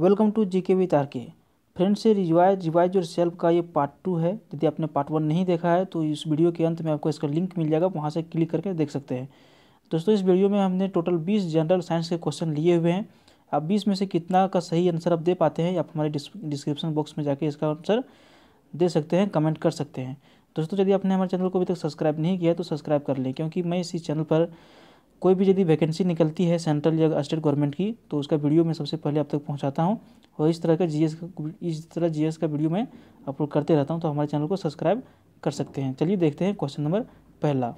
welcome to जी के we तार के फ्रेंड से रिवाइज रिवाइज और सेल्फ का ये पार्ट टू है यदि आपने पार्ट वन नहीं देखा है तो इस वीडियो के अंत में आपको इसका लिंक मिल जाएगा वहाँ से क्लिक करके देख सकते हैं दोस्तों इस वीडियो में हमने टोटल बीस जनरल साइंस के क्वेश्चन लिए हुए हैं आप बीस में से कितना का सही आंसर आप दे पाते हैं आप हमारे डिस्क्रिप्शन बॉक्स में जाके इसका आंसर दे सकते हैं कमेंट कर सकते हैं दोस्तों यदि आपने हमारे चैनल को अभी तक सब्सक्राइब नहीं किया है तो सब्सक्राइब कर लें क्योंकि मैं इसी चैनल पर कोई भी यदि वैकेंसी निकलती है सेंट्रल या स्टेट गवर्नमेंट की तो उसका वीडियो मैं सबसे पहले आप तक पहुँचाता हूँ और इस तरह का जी इस तरह जी का वीडियो मैं अपलोड करते रहता हूँ तो हमारे चैनल को सब्सक्राइब कर सकते हैं चलिए देखते हैं क्वेश्चन नंबर पहला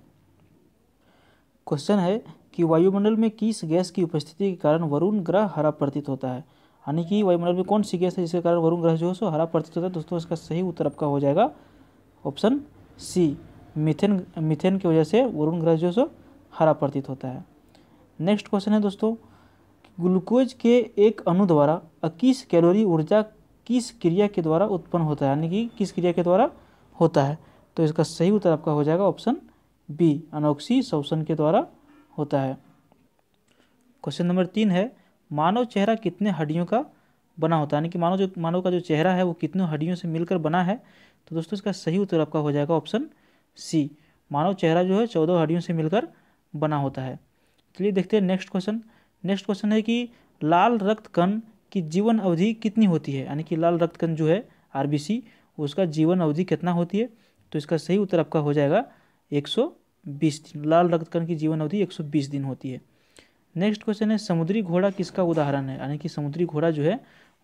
क्वेश्चन है कि वायुमंडल में किस गैस की उपस्थिति के कारण वरुण ग्रह हरा प्रतीत होता है यानी कि वायुमंडल में कौन सी गैस है जिसके कारण वरुण ग्रह जो है सो हरा प्रतीत होता है दोस्तों इसका सही उत्तर आपका हो जाएगा ऑप्शन सी मिथेन मिथेन की वजह से वरुण ग्रह जो है सो हरा प्रतीत होता है नेक्स्ट क्वेश्चन है दोस्तों ग्लूकोज के एक अणु द्वारा इक्कीस कैलोरी ऊर्जा किस क्रिया के द्वारा उत्पन्न होता है यानी कि किस क्रिया के द्वारा होता है तो इसका सही उत्तर आपका हो जाएगा ऑप्शन बी अनोक्सी शोषण के द्वारा होता है क्वेश्चन नंबर तीन है मानव चेहरा कितने हड्डियों का बना होता है यानी कि मानव जो मानव का जो चेहरा है वो कितने हड्डियों से मिलकर बना है तो दोस्तों इसका सही उत्तर आपका हो जाएगा ऑप्शन सी मानव चेहरा जो है चौदह हड्डियों से मिलकर बना होता है चलिए देखते हैं नेक्स्ट क्वेश्चन नेक्स्ट क्वेश्चन है कि लाल रक्त कण की जीवन अवधि कितनी होती है यानी कि लाल रक्त कण जो है आर उसका जीवन अवधि कितना होती है तो इसका सही उत्तर आपका हो जाएगा 120 दिन लाल रक्त कण की जीवन अवधि 120 दिन होती है नेक्स्ट क्वेश्चन है समुद्री घोड़ा किसका उदाहरण है यानी कि समुद्री घोड़ा जो है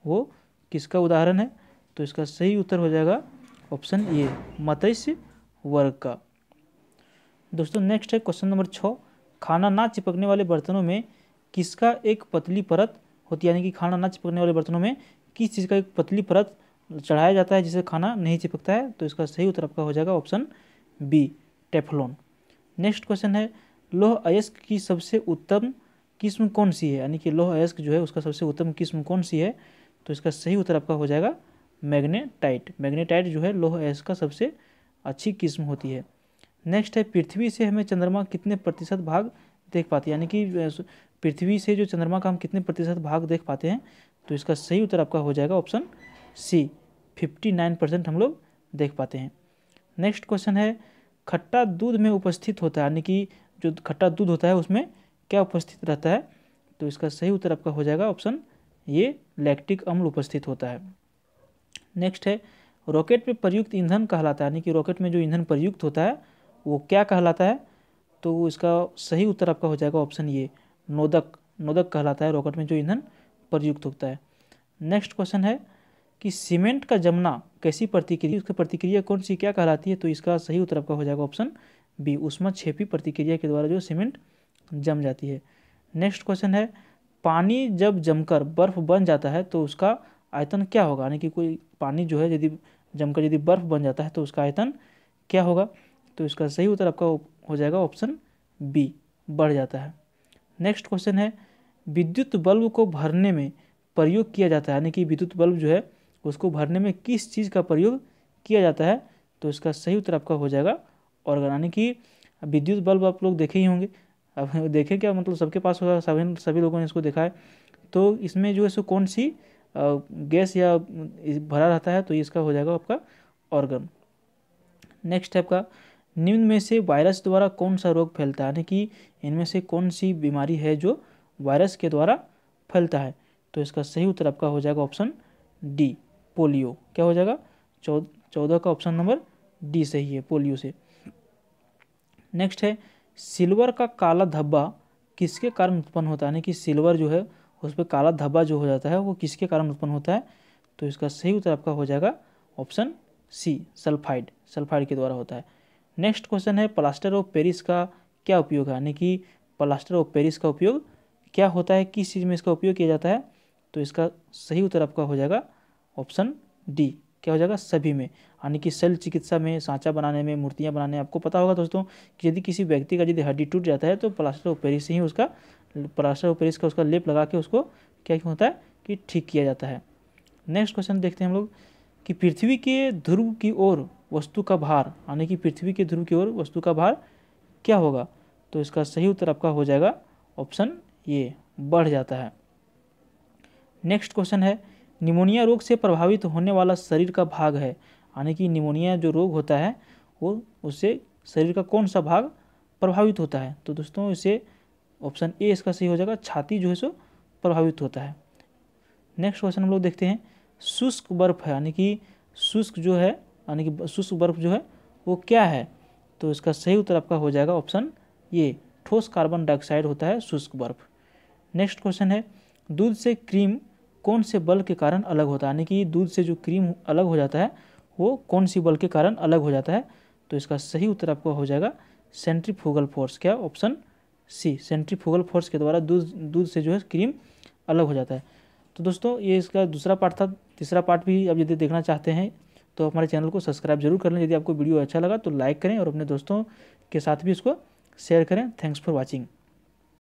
वो किसका उदाहरण है तो इसका सही उत्तर हो जाएगा ऑप्शन ए मत्स्य वर्ग का दोस्तों नेक्स्ट है क्वेश्चन नंबर छः खाना ना चिपकने वाले बर्तनों में किसका एक पतली परत होती है यानी कि खाना ना चिपकने वाले बर्तनों में किस चीज़ का एक पतली परत चढ़ाया जाता है जिससे खाना नहीं चिपकता है तो इसका सही उत्तर आपका हो जाएगा option B Teflon next question है लोह अयस्क की सबसे उत्तम किस्म कौन सी है यानी कि लोह अयस्क जो है उसका सबसे उत्तम किस्म कौन सी है तो इसका सही उत्तर आपका हो जाएगा मैग्नेटाइट मैग्नेटाइट जो है लोह अयस्क का सबसे अच्छी किस्म होती है नेक्स्ट है पृथ्वी से हमें चंद्रमा कितने प्रतिशत भाग देख पाते यानी कि पृथ्वी से जो चंद्रमा का हम कितने प्रतिशत भाग देख पाते हैं तो इसका सही उत्तर आपका हो जाएगा option C fifty nine percent हम लोग देख पाते हैं नेक्स्ट क्वेश्चन है खट्टा दूध में उपस्थित होता है यानी कि जो खट्टा दूध होता है उसमें क्या उपस्थित रहता है तो इसका सही उत्तर आपका हो जाएगा ऑप्शन ये लैक्टिक अम्ल उपस्थित होता है नेक्स्ट है रॉकेट में प्रयुक्त ईंधन कहलाता है यानी कि रॉकेट में जो ईंधन प्रयुक्त होता है वो क्या कहलाता है तो इसका सही उत्तर आपका हो जाएगा ऑप्शन ये नोदक नोदक कहलाता है रॉकेट में जो ईंधन प्रयुक्त होता है नेक्स्ट क्वेश्चन है कि सीमेंट का जमना कैसी प्रतिक्रिया उसकी प्रतिक्रिया कौन सी क्या कहलाती है तो इसका सही उत्तर आपका हो जाएगा ऑप्शन बी उष्मा छेपी प्रतिक्रिया के द्वारा जो सीमेंट जम जाती है नेक्स्ट क्वेश्चन है पानी जब जमकर बर्फ बन जाता है तो उसका आयतन क्या होगा यानी कि कोई पानी जो है यदि जमकर यदि बर्फ बन जाता है तो उसका आयतन क्या होगा तो इसका सही उत्तर आपका हो जाएगा ऑप्शन बी बढ़ जाता है नेक्स्ट क्वेश्चन है विद्युत बल्ब को भरने में प्रयोग किया जाता है यानी कि विद्युत बल्ब जो है उसको भरने में किस चीज़ का प्रयोग किया जाता है तो इसका सही उत्तर आपका हो जाएगा ऑर्गन यानी कि विद्युत बल्ब आप लोग देखे ही होंगे अब देखें क्या मतलब सबके पास होगा सभी सभी लोगों ने इसको देखा है तो इसमें जो है सो कौन सी गैस या भरा रहता है तो इसका हो जाएगा आपका ऑर्गन नेक्स्ट है आपका निम्न में से वायरस द्वारा कौन सा रोग फैलता है यानी कि इनमें से कौन सी बीमारी है जो वायरस के द्वारा फैलता है तो इसका सही उत्तर आपका हो जाएगा ऑप्शन डी पोलियो क्या हो जाएगा चौदह चौदह का ऑप्शन नंबर डी सही है पोलियो से नेक्स्ट है सिल्वर का काला धब्बा किसके कारण उत्पन्न होता है यानी कि सिल्वर जो है उस पर काला धब्बा जो हो जाता है वो किसके कारण उत्पन्न होता है तो इसका सही उत्तर आपका हो जाएगा ऑप्शन सी सल्फाइड सल्फाइड के द्वारा होता है नेक्स्ट क्वेश्चन है प्लास्टर ऑफ पेरिस का क्या उपयोग है यानी कि प्लास्टर ऑफ पेरिस का उपयोग क्या होता है किस चीज़ में इसका उपयोग किया जाता है तो इसका सही उत्तर आपका हो जाएगा ऑप्शन डी क्या हो जाएगा सभी में यानी कि शल चिकित्सा में सांचा बनाने में मूर्तियाँ बनाने में आपको पता होगा दोस्तों कि यदि किसी व्यक्ति का यदि हड्डी टूट जाता है तो प्लास्टर ऑफ पेरिस ही उसका प्लास्टर ऑफ पेरिस का उसका लेप लगा के उसको क्या होता है कि ठीक किया जाता है नेक्स्ट क्वेश्चन देखते हैं हम लोग कि पृथ्वी के ध्रुव की ओर वस्तु का भार यानी कि पृथ्वी के ध्रुव की ओर वस्तु का भार क्या होगा तो इसका सही उत्तर आपका हो जाएगा ऑप्शन ये बढ़ जाता है नेक्स्ट क्वेश्चन है निमोनिया रोग से प्रभावित होने वाला शरीर का भाग है यानी कि निमोनिया जो रोग होता है वो उससे शरीर का कौन सा भाग प्रभावित होता है तो दोस्तों इसे ऑप्शन ए इसका सही हो जाएगा छाती जो है सो प्रभावित होता है नेक्स्ट क्वेश्चन हम लोग देखते हैं शुष्क बर्फ है यानी कि शुष्क जो है यानी कि शुष्क बर्फ जो है वो क्या है तो इसका सही उत्तर आपका हो जाएगा ऑप्शन ये ठोस कार्बन डाइऑक्साइड होता है शुष्क बर्फ नेक्स्ट क्वेश्चन है दूध से क्रीम कौन से बल के कारण अलग होता है यानी कि दूध से जो क्रीम अलग हो जाता है वो कौन सी बल के कारण अलग हो जाता है तो इसका सही उत्तर आपका हो जाएगा सेंट्रीफ्यूगल फोर्स क्या ऑप्शन सी सेंट्रीफ्यूगल फोर्स के द्वारा दूध दूध से जो है क्रीम अलग हो जाता है तो दोस्तों ये इसका दूसरा पार्ट था तीसरा पार्ट भी आप यदि देखना चाहते हैं तो हमारे चैनल को सब्सक्राइब जरूर कर लें यदि आपको वीडियो अच्छा लगा तो लाइक करें और अपने दोस्तों के साथ भी इसको शेयर करें थैंक्स फॉर वॉचिंग